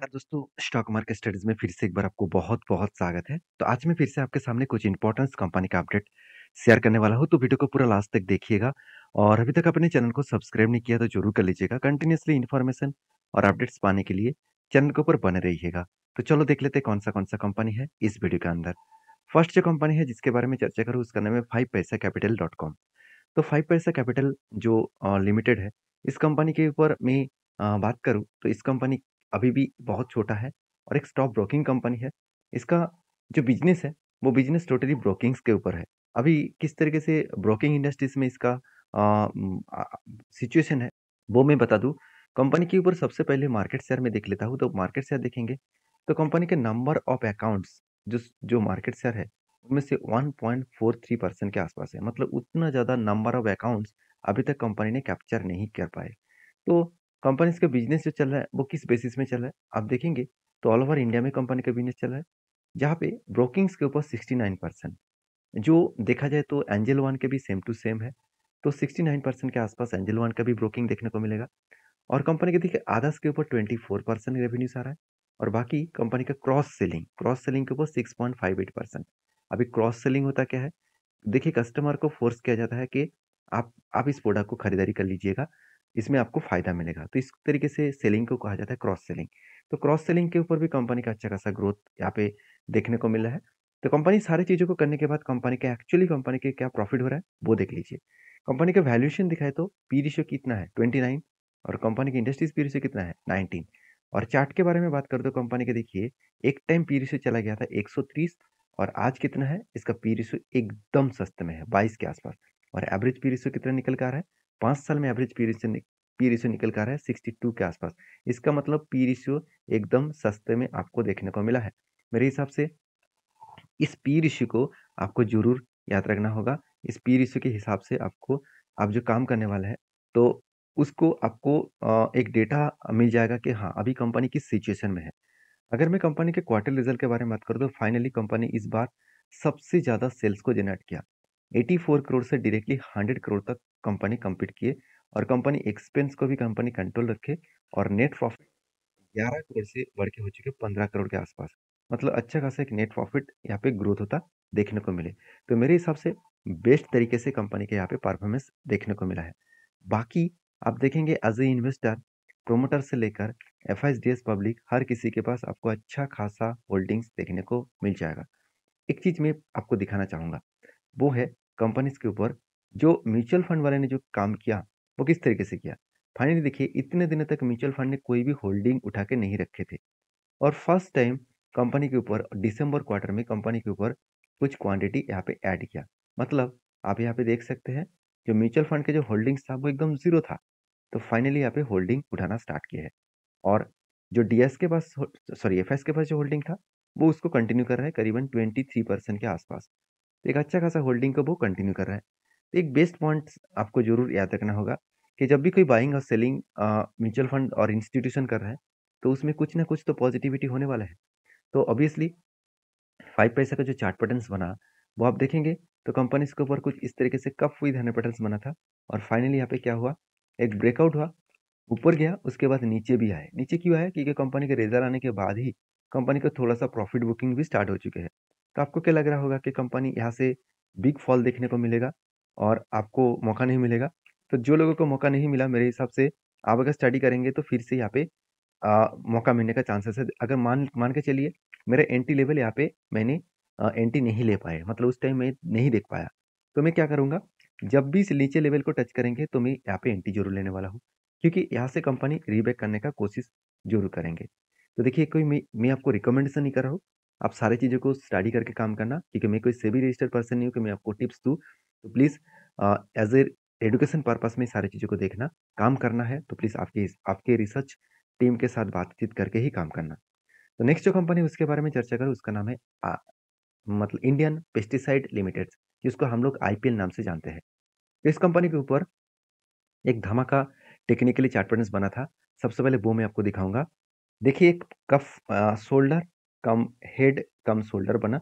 नमस्कार दोस्तों, stock market studies में फिर से एक बार आपको बहुत-बहुत स्वागत है। तो आज मैं फिर से आपके सामने कुछ इंपॉर्टेंस कंपनी का अपडेट शेयर करने वाला हूँ, तो वीडियो को पूरा लास्ट तक देखिएगा और अभी तक अपने चैनल को सब्सक्राइब नहीं किया तो ज़रूर कर लीजिएगा। कंटिन्यूसली इन्फॉर्मेशन और अपडेट्स पाने के लिए चैनल के ऊपर बने रहिएगा। तो चलो देख लेते हैं कौन-सा कौन-सा कंपनी है इस वीडियो के अंदर। फर्स्ट जो कंपनी है जिसके बारे में चर्चा करूँ उसका नाम है five paisa capital dot com. तो फाइव पैसा कैपिटल जो लिमिटेड है, इस कंपनी के ऊपर मैं बात करूँ तो इस कंपनी अभी भी बहुत छोटा है और एक स्टॉक ब्रोकिंग कंपनी है इसका जो बिजनेस है वो बिजनेस टोटली ब्रोकिंग्स के ऊपर है अभी किस तरीके से ब्रोकिंग इंडस्ट्रीज में इसका सिचुएशन है वो मैं बता दूँ कंपनी के ऊपर सबसे पहले मार्केट शेयर में देख लेता हूँ तो मार्केट शेयर देखेंगे तो कंपनी के नंबर ऑफ अकाउंट्स जो जो मार्केट शेयर है उनमें से 1.43 परसेंट के आसपास है मतलब उतना ज़्यादा नंबर ऑफ अकाउंट्स अभी तक कंपनी ने कैप्चर नहीं कर पाए तो कंपनीज़ का बिज़नेस जो चल रहा है वो किस बेसिस में चल रहा है आप देखेंगे तो ऑल ओवर इंडिया में कंपनी का बिज़नेस चल रहा है जहाँ पे ब्रोकिंग्स के ऊपर सिक्सटी नाइन परसेंट जो देखा जाए तो एंजल वन के भी सेम टू सेम है तो सिक्सटी नाइन परसेंट के आसपास एंजल वन का भी ब्रोकिंग देखने को मिलेगा और कंपनी के देखिए आदर्श के ऊपर ट्वेंटी फोर परसेंट रेवेन्यूज आ रहा है और बाकी कंपनी का क्रॉस सेलिंग क्रॉस सेलिंग के ऊपर six point five eight percent अभी क्रॉस सेलिंग होता क्या है देखिए कस्टमर को फोर्स किया जाता है कि आप आप इस प्रोडक्ट को खरीदारी कर लीजिएगा इसमें आपको फ़ायदा मिलेगा तो इस तरीके से सेलिंग को कहा जाता है क्रॉस सेलिंग तो क्रॉस सेलिंग के ऊपर भी कंपनी का अच्छा खासा ग्रोथ यहाँ पे देखने को मिला है तो कंपनी सारी चीज़ों को करने के बाद कंपनी का एक्चुअली कंपनी के क्या प्रॉफिट हो रहा है वो देख लीजिए कंपनी का वैल्यूएशन दिखाए तो पी रिशो कितना है ट्वेंटी नाइन और कंपनी की इंडस्ट्रीज पी रिशो कितना है नाइनटीन और चार्ट के बारे में बात कर दो कंपनी के देखिए एक टाइम पी रिशो चला गया था एक सौ तीस और आज कितना है इसका पी रिशो एकदम सस्ते में है बाईस के आसपास और एवरेज पी रिशो कितना निकल कर आ रहा है पाँच साल में average P ratio P ratio निकल कर है सिक्सटी टू के आसपास इसका मतलब पी रेशियो एकदम सस्ते में आपको देखने को मिला है मेरे हिसाब से इस पी रेशियो को आपको जरूर याद रखना होगा इस पी रेशियो के हिसाब से आपको आप जो काम करने वाला है तो उसको आपको एक डेटा मिल जाएगा कि हाँ अभी कंपनी किस सिचुएशन में है अगर मैं कंपनी के क्वार्टर रिजल्ट के बारे में बात करूँ तो फाइनली कंपनी इस बार सबसे ज़्यादा सेल्स को जनरेट किया 84 करोड़ से डायरेक्टली 100 करोड़ तक कंपनी कम्पीट किए और कंपनी एक्सपेंस को भी कंपनी कंट्रोल रखे और नेट प्रॉफिट 11 करोड़ से बढ़ के हो चुके 15 करोड़ के आसपास मतलब अच्छा खासा एक नेट प्रॉफिट यहाँ पे ग्रोथ होता देखने को मिले तो मेरे हिसाब से बेस्ट तरीके से कंपनी के यहाँ पे परफॉर्मेंस देखने को मिला है बाकी आप देखेंगे एज ए इन्वेस्टर प्रोमोटर से लेकर एफ पब्लिक हर किसी के पास आपको अच्छा खासा होल्डिंग्स देखने को मिल जाएगा एक चीज़ मैं आपको दिखाना चाहूँगा वो है कंपनीज के ऊपर जो म्यूचुअल फंड वाले ने जो काम किया वो किस तरीके से किया फाइनली देखिए इतने दिनों तक म्यूचुअल फंड ने कोई भी होल्डिंग उठा के नहीं रखे थे और फर्स्ट टाइम कंपनी के ऊपर दिसंबर क्वार्टर में कंपनी के ऊपर कुछ क्वांटिटी यहाँ पे ऐड किया मतलब आप यहाँ पे देख सकते हैं जो म्यूचुअल फंड के जो होल्डिंग्स था वो एकदम जीरो था तो फाइनली यहाँ पे होल्डिंग उठाना स्टार्ट किया है और जो डीएस के पास सॉरी एफ के पास जो होल्डिंग था वो उसको कंटिन्यू कर रहा है करीबन ट्वेंटी थ्री परसेंट के आसपास तो एक अच्छा खासा होल्डिंग को वो कंटिन्यू कर रहा है तो एक बेस्ट पॉइंट आपको जरूर याद रखना होगा कि जब भी कोई बाइंग और सेलिंग म्यूचुअल फंड और इंस्टीट्यूशन कर रहा है तो उसमें कुछ ना कुछ तो पॉजिटिविटी होने वाला है तो ऑब्वियसली फाइव पैसा का जो चार्ट पैटर्न्स बना वो आप देखेंगे तो कंपनीज के ऊपर कुछ इस तरीके से कफ हुई धन पैटर्न्स बना था और फाइनली यहाँ पे क्या हुआ एक ब्रेकआउट हुआ ऊपर गया उसके बाद नीचे भी आए नीचे क्यों आया क्योंकि कंपनी के रिजल्ट आने के बाद ही कंपनी का थोड़ा सा प्रॉफिट बुकिंग भी स्टार्ट हो चुके हैं तो आपको क्या लग रहा होगा कि कंपनी यहाँ से बिग फॉल देखने को मिलेगा और आपको मौका नहीं मिलेगा तो जो लोगों को मौका नहीं मिला मेरे हिसाब से आप अगर स्टडी करेंगे तो फिर से यहाँ पे आ, मौका मिलने का चांसेस है अगर मान मान के चलिए मेरा एंट्री लेवल यहाँ पे मैंने आ, एंटी नहीं ले पाए मतलब उस टाइम मैं नहीं देख पाया तो मैं क्या करूँगा जब भी इस नीचे लेवल को टच करेंगे तो मैं यहाँ पे एंट्री जरूर लेने वाला हूँ क्योंकि यहाँ से कंपनी रीबैक करने का कोशिश जरूर करेंगे तो देखिए कोई मैं मैं आपको रिकमेंडेशन नहीं कर रहा हूँ आप सारी चीज़ों को स्टडी करके काम करना क्योंकि मैं कोई सेबी रजिस्टर्ड पर्सन नहीं हूँ कि मैं आपको टिप्स दूँ तो please as a education purpose में सारी चीज़ों को देखना काम करना है तो प्लीज़ आपके आपके रिसर्च टीम के साथ बातचीत करके ही काम करना तो नेक्स्ट जो कंपनी उसके बारे में चर्चा करें उसका नाम है आ, मतलब इंडियन पेस्टिसाइड लिमिटेड जिसको हम लोग आई नाम से जानते हैं तो इस कंपनी के ऊपर एक धमाका टेक्निकली चार्ट बना था सबसे पहले वो मैं आपको दिखाऊंगा देखिए एक कफ shoulder cum head cum shoulder बना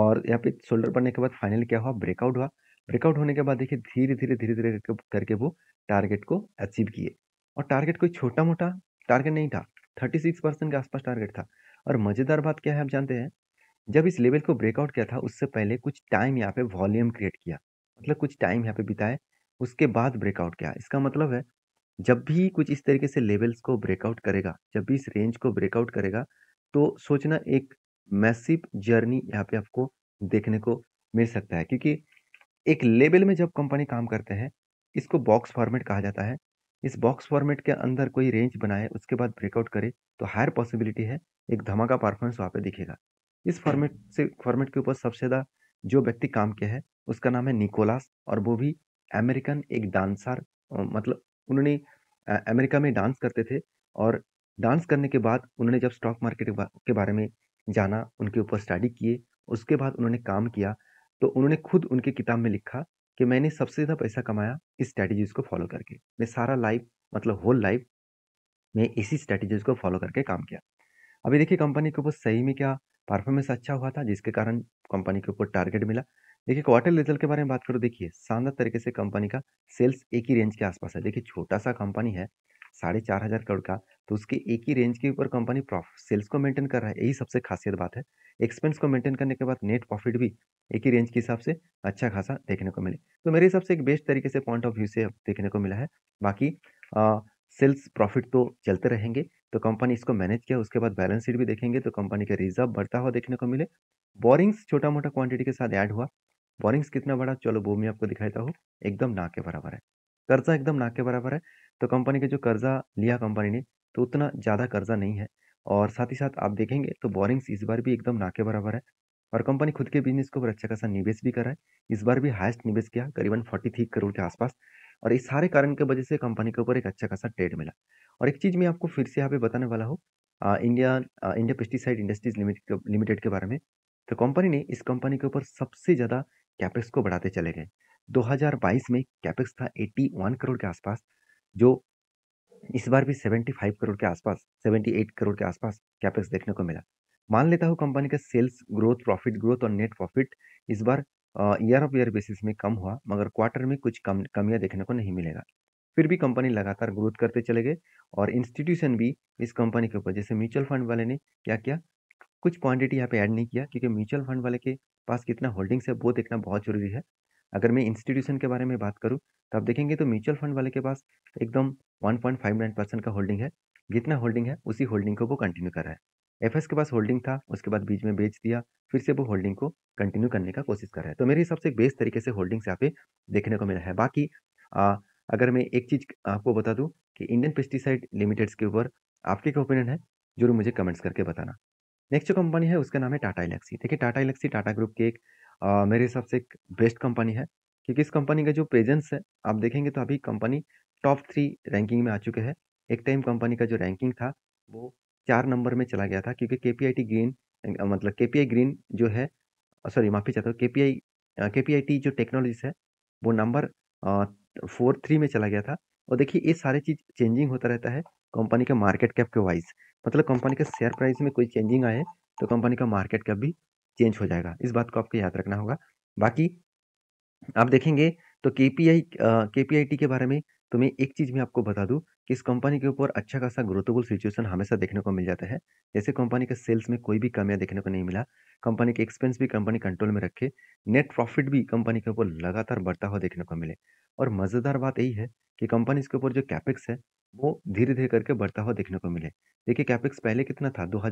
और यहाँ पे शोल्डर बनने के बाद फाइनली क्या हुआ ब्रेकआउट हुआ ब्रेकआउट होने के बाद देखिए धीरे धीरे धीरे धीरे करके वो टारगेट को अचीव किए और टारगेट कोई छोटा मोटा टारगेट नहीं था थर्टी सिक्स परसेंट के आसपास टारगेट था और मज़ेदार बात क्या है आप जानते हैं जब इस लेवल को ब्रेकआउट किया था उससे पहले कुछ टाइम यहाँ पे वॉल्यूम क्रिएट किया मतलब कुछ टाइम यहाँ पे बिताए उसके बाद ब्रेकआउट किया इसका मतलब है जब भी कुछ इस तरीके से लेवल्स को ब्रेकआउट करेगा जब भी इस रेंज को ब्रेकआउट करेगा तो सोचना एक मैसिव जर्नी यहाँ पे आपको देखने को मिल सकता है क्योंकि एक लेवल में जब कंपनी काम करते हैं इसको बॉक्स फॉर्मेट कहा जाता है इस बॉक्स फॉर्मेट के अंदर कोई रेंज बनाए उसके बाद ब्रेकआउट करे तो हायर पॉसिबिलिटी है एक धमाका परफॉर्मेंस वहाँ पे दिखेगा इस फॉर्मेट से फॉर्मेट के ऊपर सबसे ज़्यादा जो व्यक्ति काम किया है उसका नाम है निकोलास और वो भी अमेरिकन एक डांसर मतलब उन्होंने अमेरिका में डांस करते थे और डांस करने के बाद उन्होंने जब स्टॉक मार्केट के बारे में जाना उनके ऊपर स्टडी किए उसके बाद उन्होंने काम किया तो उन्होंने खुद उनके किताब में लिखा कि मैंने सबसे ज़्यादा पैसा कमाया इस स्ट्रैटेजीज को फॉलो करके मैं सारा लाइफ मतलब होल लाइफ मैं इसी स्ट्रैटेजीज को फॉलो करके काम किया अभी देखिए कंपनी के ऊपर सही में क्या परफॉर्मेंस अच्छा हुआ था जिसके कारण कंपनी के ऊपर टारगेट मिला देखिए क्वार्टर रिजल्ट के बारे में बात करो देखिए शानदार तरीके से कंपनी का सेल्स एक ही रेंज के आसपास है देखिए छोटा सा कंपनी है साढ़े चार हज़ार करोड़ का तो उसके एक ही रेंज के ऊपर कंपनी प्रॉफिट सेल्स को मेंटेन कर रहा है यही सबसे खासियत बात है एक्सपेंस को मेंटेन करने के बाद नेट प्रॉफिट भी एक ही रेंज के हिसाब से अच्छा खासा देखने को मिले तो मेरे हिसाब से एक बेस्ट तरीके से पॉइंट ऑफ व्यू से देखने को मिला है बाकी आ, सेल्स प्रॉफिट तो चलते रहेंगे तो कंपनी इसको मैनेज किया उसके बाद बैलेंस शीट भी देखेंगे तो कंपनी का रिजर्व बढ़ता हुआ देखने को मिले बोरिंग्स छोटा मोटा क्वांटिटी के साथ ऐड हुआ बोरिंग्स कितना बड़ा चलो वो मैं आपको दिखाता हूँ एकदम ना के बराबर है कर्जा एकदम ना के बराबर है तो कंपनी का जो कर्जा लिया कंपनी ने तो उतना ज़्यादा कर्जा नहीं है और साथ ही साथ आप देखेंगे तो बोरिंग्स इस बार भी एकदम ना के बराबर है और कंपनी खुद के बिजनेस के ऊपर अच्छा खासा निवेश भी कर रहा है इस बार भी हाइस्ट निवेश किया करीबन फोर्टी थ्री करोड़ के आसपास और इस सारे कारण के वजह से कंपनी के ऊपर एक अच्छा खासा ट्रेड मिला और एक चीज़ मैं आपको फिर से यहाँ पे बताने वाला हूँ India India pesticide industries limited के बारे में तो कंपनी ने इस कंपनी के ऊपर सबसे ज़्यादा कैपेक्स को बढ़ाते चले गए 2022 में कैपेक्स था 81 करोड़ के आसपास जो इस बार भी 75 करोड़ के आसपास 78 करोड़ के आसपास कैपेक्स देखने को मिला मान लेता हूँ कंपनी का सेल्स ग्रोथ प्रॉफिट ग्रोथ और नेट प्रॉफिट इस बार ईयर ऑफ ईयर बेसिस में कम हुआ मगर क्वार्टर में कुछ कम कमियाँ देखने को नहीं मिलेगा फिर भी कंपनी लगातार ग्रोथ करते चले गए और इंस्टीट्यूशन भी इस कंपनी के ऊपर जैसे म्यूचुअल फंड वाले ने क्या किया कुछ क्वांटिटी यहाँ पे ऐड नहीं किया क्योंकि म्यूचुअल फंड वाले के पास कितना होल्डिंग्स है वो देखना बहुत जरूरी है अगर मैं इंस्टीट्यूशन के बारे में बात करूँ तो आप देखेंगे तो म्यूचुअल फंड वाले के पास एकदम वन परसेंट का होल्डिंग है जितना होल्डिंग है उसी होल्डिंग को वो कंटिन्यू कर रहा है एफ के पास होल्डिंग था उसके बाद बीच में बेच दिया फिर से वो होल्डिंग को कंटिन्यू करने का कोशिश कर रहा है तो मेरे हिसाब से एक बेस्ट तरीके से होल्डिंग्स यहाँ पे देखने को मिला है बाकी आ, अगर मैं एक चीज़ आपको बता दूँ कि इंडियन पेस्टिसाइड लिमिटेड्स के ऊपर आपके क्या ओपिनियन है जरूर मुझे कमेंट्स करके बताना नेक्स्ट जो कंपनी है उसका नाम है टाटा इलेक्सी देखिए टाटा इलेक्सी टाटा ग्रुप के एक मेरे हिसाब से एक बेस्ट कंपनी है क्योंकि इस कंपनी का जो प्रेज़ेंस है, आप देखेंगे तो अभी कंपनी टॉप थ्री रैंकिंग में आ चुके हैं। एक टाइम कंपनी का जो रैंकिंग था, वो चार नंबर में चला गया था क्योंकि टी ग्रीन के मतलब आई ग्रीन जो है सॉरी माफ़ी चाहता हूँ पी आई टी जो टेक्नोलॉजीज़ है, वो नंबर फोर थ्री में चला गया था और देखिए ये सारे चीज़ चेंजिंग होता रहता है कंपनी के मार्केट कैप के वाइज़। मतलब कंपनी के शेयर प्राइस में कोई चेंजिंग आए, तो कंपनी का मार्केट कैप भी चेंज हो जाएगा इस बात को आपको याद रखना होगा बाकी आप देखेंगे तो के पी आई के पी आई टी के बारे में तो मैं एक चीज़ में आपको बता दूं कि इस कंपनी के ऊपर अच्छा खासा ग्रोथेबल सिचुएशन हमेशा देखने को मिल जाता है जैसे कंपनी के सेल्स में कोई भी कमियां देखने को नहीं मिला कंपनी के एक्सपेंस भी कंपनी कंट्रोल में रखे नेट प्रॉफिट भी कंपनी के ऊपर लगातार बढ़ता हुआ देखने को मिले और मज़ेदार बात यही है कि कंपनी के ऊपर जो कैपेक्स है वो धीरे धीरे करके बढ़ता हुआ देखने को मिले देखिए कैपेक्स पहले कितना था दो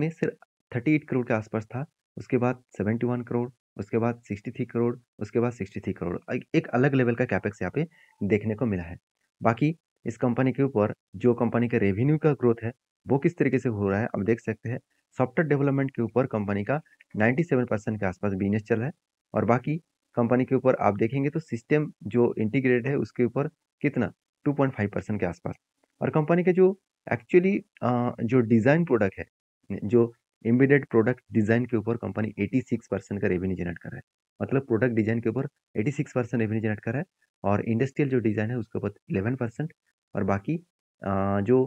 में सिर्फ थर्टी एट करोड़ के आसपास था उसके बाद सेवेंटी वन करोड़ उसके बाद सिक्सटी थ्री करोड़ उसके बाद सिक्सटी थ्री करोड़ एक अलग लेवल का कैपेक्स यहाँ पे देखने को मिला है बाकी इस कंपनी के ऊपर जो कंपनी के रेवेन्यू का ग्रोथ है वो किस तरीके से हो रहा है आप देख सकते हैं सॉफ्टवेयर डेवलपमेंट के ऊपर कंपनी का सेवन परसेंट के आसपास बिजनेस चल रहा है और बाकी कंपनी के ऊपर आप देखेंगे तो सिस्टम जो इंटीग्रेटेड है उसके ऊपर कितना फाइव परसेंट के आसपास और कंपनी के जो एक्चुअली जो डिज़ाइन प्रोडक्ट है जो एम्बेडेड प्रोडक्ट डिज़ाइन के ऊपर कंपनी 86 परसेंट का रेवेन्यू जनरेट कर रहा है मतलब प्रोडक्ट डिज़ाइन के ऊपर 86 परसेंट रेवेन्यू जनरेट कर रहा है और इंडस्ट्रियल जो डिज़ाइन है उसके ऊपर 11 परसेंट और बाकी जो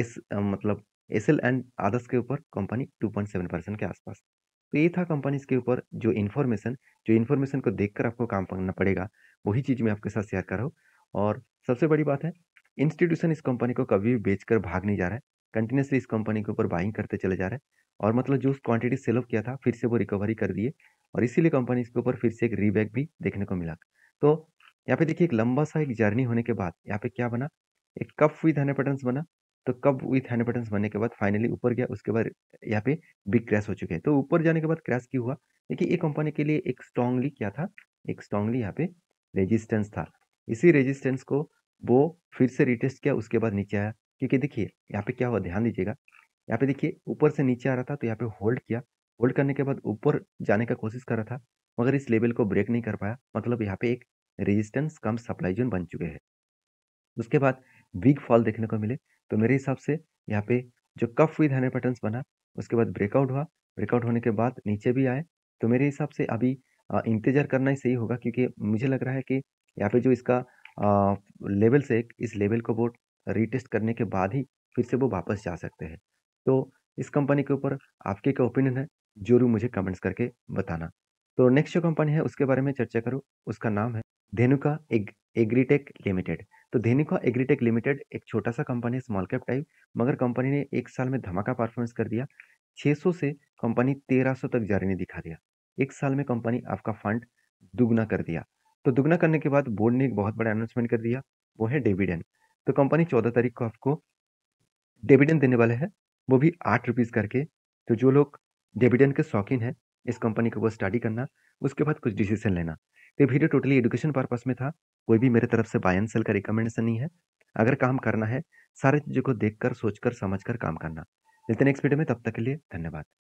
एस मतलब एस एल एंड आदर्स के ऊपर कंपनी 2.7 परसेंट के आसपास तो ये था कंपनीज के ऊपर जो इन्फॉर्मेशन जो इन्फॉर्मेशन को देख आपको काम करना पड़ेगा वही चीज़ मैं आपके साथ शेयर कर रहा हूँ और सबसे बड़ी बात है इंस्टीट्यूशन इस कंपनी को कभी भी बेच कर भाग नहीं जा रहा है कंटिन्यूसली इस कंपनी के ऊपर बाइंग करते चले जा रहे हैं और मतलब जो क्वांटिटी सेल ऑफ किया था फिर से वो रिकवरी कर दिए और इसीलिए कंपनी इसके ऊपर फिर से एक रीबैक भी देखने को मिला तो यहाँ पे देखिए एक लंबा सा एक जर्नी होने के बाद यहाँ पे क्या बना एक कप विथ हैंड बना तो कब विथ हैंड बनने के बाद फाइनली ऊपर गया उसके बाद यहाँ पे बिग क्रैश हो चुके हैं तो ऊपर जाने के बाद क्रैश क्यों हुआ देखिए ये कंपनी के लिए एक स्ट्रांगली क्या था एक स्ट्रांगली यहाँ पे रेजिस्टेंस था इसी रेजिस्टेंस को वो फिर से रिटेस्ट किया उसके बाद नीचे आया क्योंकि देखिए यहाँ पे क्या हुआ ध्यान दीजिएगा यहाँ पे देखिए ऊपर से नीचे आ रहा था तो यहाँ पे होल्ड किया होल्ड करने के बाद ऊपर जाने का कोशिश कर रहा था मगर इस लेवल को ब्रेक नहीं कर पाया मतलब यहाँ पे एक रेजिस्टेंस कम सप्लाई जोन बन चुके हैं उसके बाद बिग फॉल देखने को मिले तो मेरे हिसाब से यहाँ पे जो कफ विद हंड्रेड पैटर्न बना उसके बाद ब्रेकआउट हुआ ब्रेकआउट होने के बाद नीचे भी आए तो मेरे हिसाब से अभी इंतजार करना ही सही होगा क्योंकि मुझे लग रहा है कि यहाँ पे जो इसका लेवल से इस लेवल को बोर्ड रीटेस्ट करने के बाद ही फिर से वो वापस जा सकते हैं तो इस कंपनी के ऊपर आपके क्या ओपिनियन है जरूर मुझे कमेंट्स करके बताना तो नेक्स्ट जो कंपनी है उसके बारे में चर्चा करूँ उसका नाम है धेनुका एग एग्रीटेक लिमिटेड तो धेनुका एग्रीटेक लिमिटेड एक छोटा सा कंपनी है स्मॉल कैप टाइप मगर कंपनी ने एक साल में धमाका परफॉर्मेंस कर दिया 600 से कंपनी 1300 तक जारी ने दिखा दिया एक साल में कंपनी आपका फंड दुगना कर दिया तो दुगना करने के बाद बोर्ड ने एक बहुत बड़ा अनाउंसमेंट कर दिया वो है डिविडेंड तो कंपनी चौदह तारीख को आपको डिविडेंड देने वाले हैं वो भी आठ रुपीज़ करके तो जो लोग डिविडेंड के शौकीन हैं इस कंपनी को वो स्टडी करना उसके बाद कुछ डिसीजन लेना तो वीडियो टोटली एजुकेशन पर्पज में था कोई भी मेरे तरफ से बाय एंड सेल का रिकमेंडेशन नहीं है अगर काम करना है सारी चीज़ों को देख कर सोच कर समझ कर काम करना मिलते नेक्स्ट वीडियो में तब तक के लिए धन्यवाद